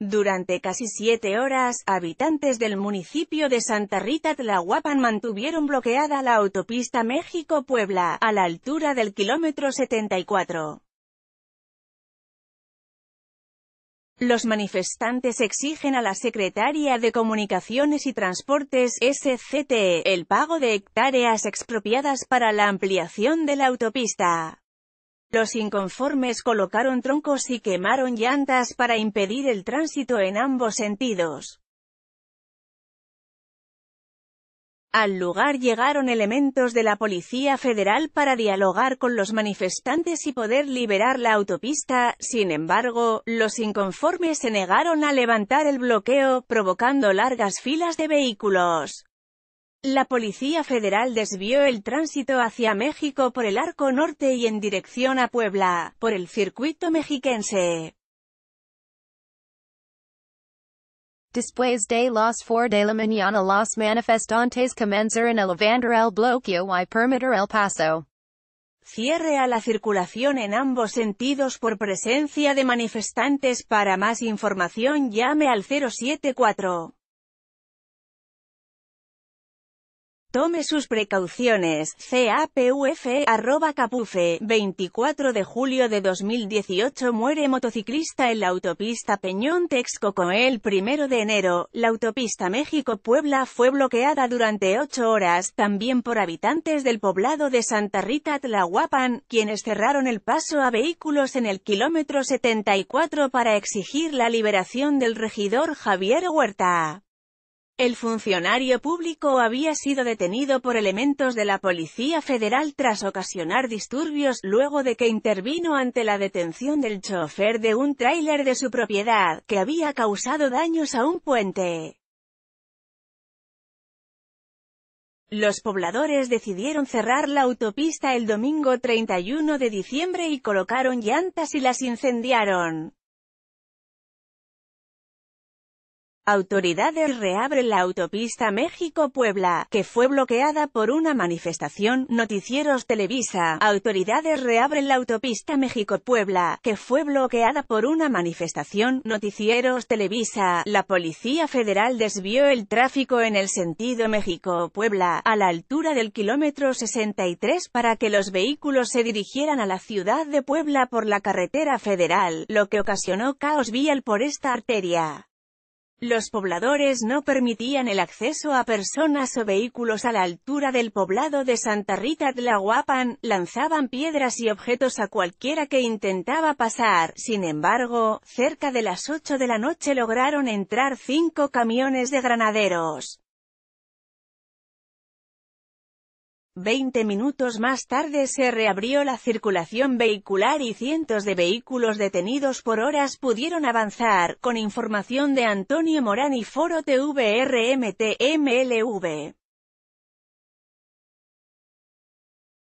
Durante casi siete horas, habitantes del municipio de Santa Rita Tlahuapan mantuvieron bloqueada la autopista México-Puebla, a la altura del kilómetro 74. Los manifestantes exigen a la Secretaría de Comunicaciones y Transportes, SCT, e, el pago de hectáreas expropiadas para la ampliación de la autopista. Los inconformes colocaron troncos y quemaron llantas para impedir el tránsito en ambos sentidos. Al lugar llegaron elementos de la Policía Federal para dialogar con los manifestantes y poder liberar la autopista, sin embargo, los inconformes se negaron a levantar el bloqueo, provocando largas filas de vehículos. La Policía Federal desvió el tránsito hacia México por el Arco Norte y en dirección a Puebla, por el circuito mexiquense. Después de las 4 de la mañana los manifestantes comenzaron a el bloqueo y permitir el paso. Cierre a la circulación en ambos sentidos por presencia de manifestantes. Para más información llame al 074. Tome sus precauciones. E CAPUF, 24 de julio de 2018 Muere motociclista en la autopista Peñón Texcoco el 1 de enero. La autopista México-Puebla fue bloqueada durante 8 horas, también por habitantes del poblado de Santa Rita Tlahuapan, quienes cerraron el paso a vehículos en el kilómetro 74 para exigir la liberación del regidor Javier Huerta. El funcionario público había sido detenido por elementos de la Policía Federal tras ocasionar disturbios, luego de que intervino ante la detención del chofer de un tráiler de su propiedad, que había causado daños a un puente. Los pobladores decidieron cerrar la autopista el domingo 31 de diciembre y colocaron llantas y las incendiaron. Autoridades reabren la autopista México-Puebla, que fue bloqueada por una manifestación. Noticieros Televisa. Autoridades reabren la autopista México-Puebla, que fue bloqueada por una manifestación. Noticieros Televisa. La Policía Federal desvió el tráfico en el sentido México-Puebla, a la altura del kilómetro 63 para que los vehículos se dirigieran a la ciudad de Puebla por la carretera federal, lo que ocasionó caos vial por esta arteria. Los pobladores no permitían el acceso a personas o vehículos a la altura del poblado de Santa Rita Guapan, lanzaban piedras y objetos a cualquiera que intentaba pasar. Sin embargo, cerca de las 8 de la noche lograron entrar cinco camiones de granaderos. Veinte minutos más tarde se reabrió la circulación vehicular y cientos de vehículos detenidos por horas pudieron avanzar, con información de Antonio Morán y Foro TVRMTMLV.